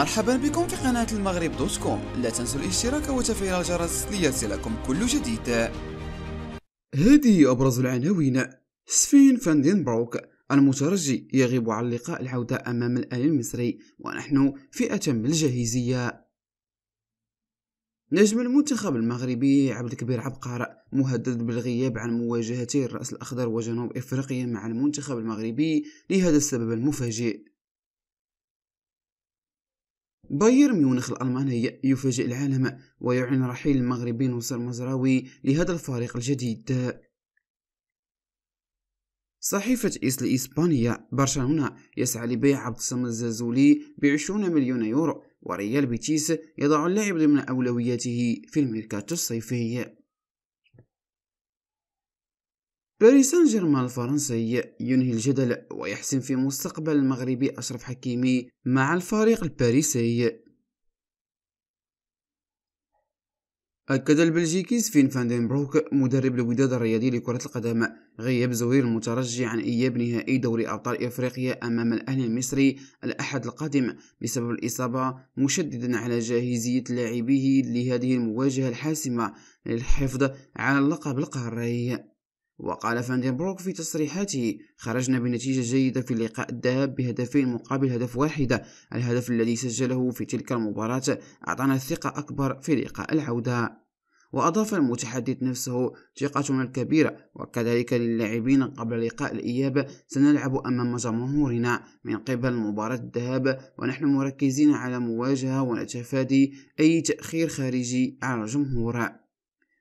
مرحبا بكم في قناة المغرب دوت كوم لا تنسوا الاشتراك وتفعيل الجرس ليصلكم كل جديد هذه أبرز العناوين سفين فاندين بروك المترجي يغيب عن لقاء العودة أمام الأهلي المصري ونحن في أتم الجاهزية نجم المنتخب المغربي عبد الكبير عبقر مهدد بالغياب عن مواجهتي الرأس الأخضر وجنوب إفريقيا مع المنتخب المغربي لهذا السبب المفاجئ بايرن ميونخ الألماني يفاجئ العالم ويعلن رحيل المغربي نصر مزراوي لهذا الفريق الجديد صحيفة إيس الإسبانية برشلونة يسعى لبيع عبد الصمد الزازولي ب 20 مليون يورو وريال بيتيس يضع اللاعب ضمن أولوياته في الميركاتو الصيفي باريس سان جيرمان الفرنسي ينهي الجدل ويحسم في مستقبل المغربي أشرف حكيمي مع الفريق الباريسي أكد البلجيكي سفين فاندين بروك مدرب الوداد الرياضي لكرة القدم غياب زوير المترجي عن إياب نهائي دوري أبطال إفريقيا أمام الأهلي المصري الأحد القادم بسبب الإصابة مشددا على جاهزية لاعبيه لهذه المواجهة الحاسمة للحفظ على اللقب القاري وقال فاندربروك في تصريحاته خرجنا بنتيجة جيدة في اللقاء الذهاب بهدفين مقابل هدف واحدة الهدف الذي سجله في تلك المباراة أعطانا ثقة أكبر في لقاء العودة وأضاف المتحدث نفسه ثقتنا الكبيرة وكذلك للاعبين قبل لقاء الإياب سنلعب أمام جمهورنا من قبل مباراة الذهاب ونحن مركزين على مواجهة ونتفادي أي تأخير خارجي على الجمهور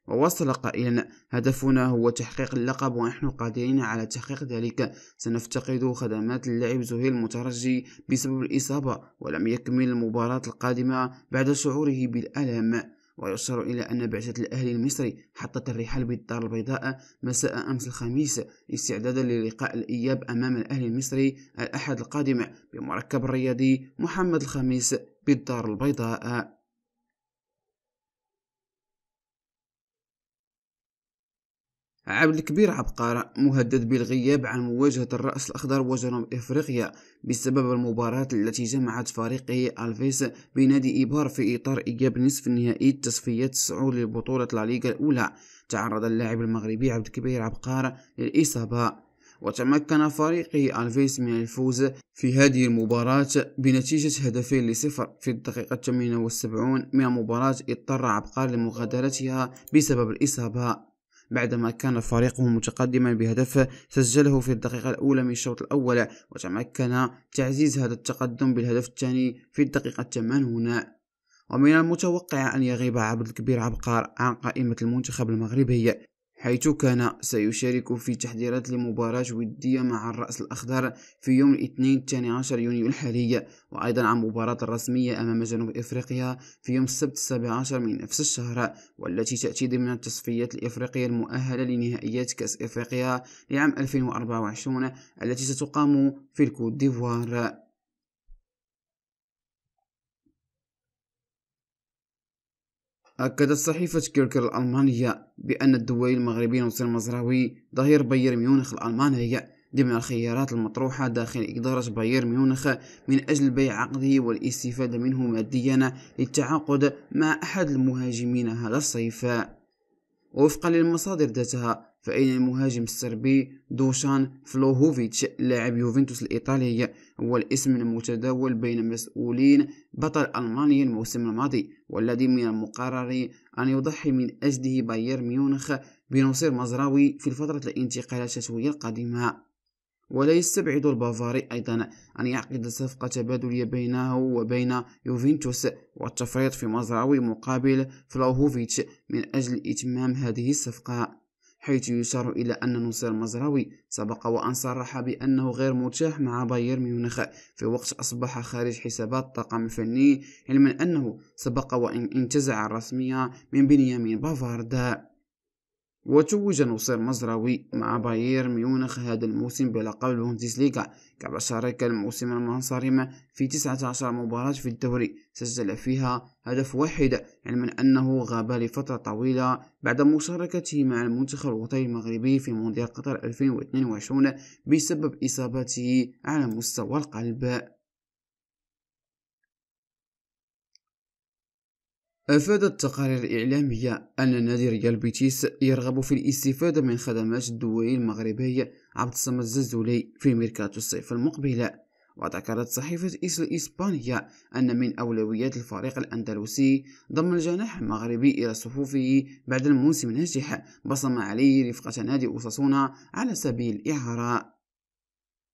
ووصل قائلا هدفنا هو تحقيق اللقب ونحن قادرين على تحقيق ذلك سنفتقد خدمات اللاعب زهير المترجي بسبب الإصابة ولم يكمل المباراة القادمة بعد شعوره بالألم ويشار إلى أن بعثة الأهلي المصري حطت الرحال بالدار البيضاء مساء أمس الخميس استعدادا للقاء الإياب أمام الأهلي المصري الأحد القادم بمركب الرياضي محمد الخميس بالدار البيضاء عبد الكبير عبقرة مهدد بالغياب عن مواجهة الرأس الأخضر وجنوب إفريقيا بسبب المباراة التي جمعت فريقه ألفيس بنادي إيبار في إطار إيجاب نصف نهائي تصفيات الصعود لبطولة لاليغا الأولى تعرض اللاعب المغربي عبد الكبير عبقرة للإصابة وتمكن فريقه ألفيس من الفوز في هذه المباراة بنتيجة هدفين لصفر في الدقيقة 78 من المباراة اضطر عبقار لمغادرتها بسبب الإصابة بعدما كان فريقه متقدما بهدف سجله في الدقيقة الأولى من الشوط الأول وتمكن تعزيز هذا التقدم بالهدف الثاني في الدقيقة 80 ومن المتوقع أن يغيب عبد الكبير عبقار عن قائمة المنتخب المغربي حيث كان سيشارك في تحضيرات لمباراة ودية مع الرأس الأخضر في يوم الاثنين الثاني عشر يونيو الحالي وأيضا عن مباراة رسمية أمام جنوب إفريقيا في يوم السبت السابع عشر من نفس الشهر والتي تأتي ضمن التصفيات الإفريقية المؤهلة لنهائيات كأس إفريقيا لعام 2024 التي ستقام في الكوت ديفوار أكدت صحيفة كيركر الألمانية بأن الدولي المغربي نصير المزراوي ظهير بايرن ميونخ الألمانية ضمن الخيارات المطروحة داخل إدارة بايرن ميونخ من أجل بيع عقده والاستفادة منه ماديا للتعاقد مع أحد المهاجمين هذا الصيف وفقا للمصادر ذاتها فإن المهاجم الصربي دوشان فلوهوفيتش لاعب يوفنتوس الإيطالية هو الاسم المتداول بين مسؤولين بطل ألمانيا الموسم الماضي والذي من المقرر أن يضحي من أجله بايرن ميونخ بنصير مزراوي في فترة الانتقالات الشتوية القادمة ولا يستبعد البافاري أيضا أن يعقد صفقة تبادلية بينه وبين يوفنتوس والتفريط في مزراوي مقابل فلوهوفيتش من أجل إتمام هذه الصفقة حيث يشار إلى أن نصير مزراوي سبق وأن صرح بأنه غير مرتاح مع بايرن ميونخ في وقت أصبح خارج حسابات الطاقم الفني علما أنه سبق وأن انتزع الرسمية من بنيامين بافارد وتوج نصير مزراوي مع بايرن ميونخ هذا الموسم بلقب البوندسليغا كما شارك الموسم المنصرم في 19 مباراة في الدوري سجل فيها هدف واحد علما يعني أنه غاب لفترة طويلة بعد مشاركته مع المنتخب الوطني المغربي في مونديال قطر 2022 بسبب إصابته على مستوى القلب أفادت التقارير الإعلامية أن نادي ريال بيتيس يرغب في الاستفادة من خدمات الدولي المغربي عبد الصمد الزازولي في ميركاتو الصيف المقبلة وذكرت صحيفة إس الإسبانية أن من أولويات الفريق الأندلسي ضم الجناح المغربي إلى صفوفه بعد الموسم الناجح بصم عليه رفقة نادي أوساسونا على سبيل الإعارة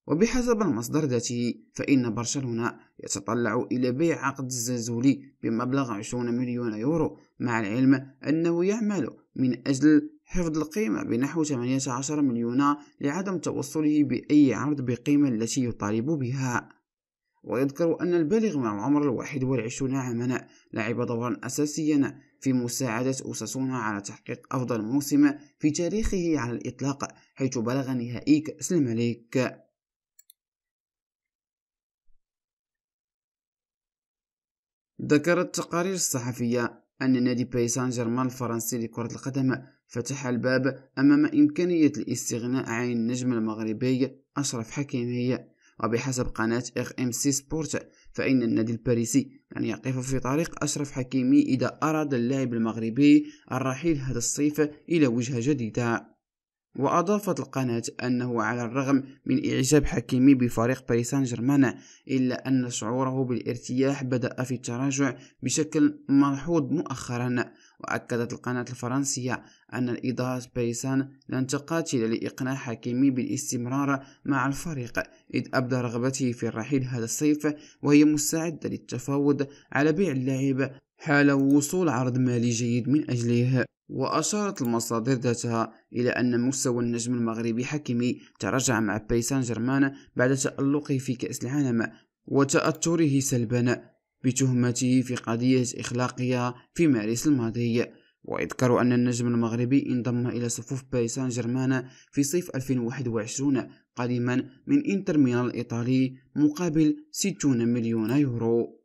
وبحسب المصدر ذاته فإن برشلونة يتطلع إلى بيع عقد الزازولي بمبلغ 20 مليون يورو مع العلم أنه يعمل من أجل حفظ القيمة بنحو 18 مليون لعدم توصله بأي عرض بقيمة التي يطالب بها ويذكر أن البالغ من العمر الواحد والعشرون عاما لعب دورا أساسيا في مساعدة أوساسونا على تحقيق أفضل موسم في تاريخه على الإطلاق حيث بلغ نهائي كأس الملك ذكرت التقارير الصحفية أن نادي باريس سان جيرمان الفرنسي لكرة القدم فتح الباب أمام إمكانية الاستغناء عن النجم المغربي أشرف حكيمي وبحسب قناة اخ ام سي سبورت فإن النادي الباريسي يعني يقف في طريق أشرف حكيمي إذا أراد اللاعب المغربي الرحيل هذا الصيف إلى وجهة جديدة وأضافت القناة أنه على الرغم من إعجاب حكيمي بفريق باريس سان جيرمان إلا أن شعوره بالارتياح بدأ في التراجع بشكل ملحوظ مؤخرا وأكدت القناة الفرنسية أن الإدارة باريسان لن تقاتل لإقناع حكيمي بالاستمرار مع الفريق إذ أبدى رغبته في الرحيل هذا الصيف وهي مستعدة للتفاوض على بيع اللاعب حال وصول عرض مالي جيد من أجله وأشارت المصادر ذاتها إلى أن مستوى النجم المغربي حكيمي تراجع مع بيسان سان جيرمان بعد تألقه في كأس العالم وتأثره سلبا بتهمته في قضية إخلاقية في مارس الماضي ويذكر أن النجم المغربي انضم إلى صفوف بيسان سان جيرمان في صيف 2021 قادما من إنتر ميلان الإيطالي مقابل 60 مليون يورو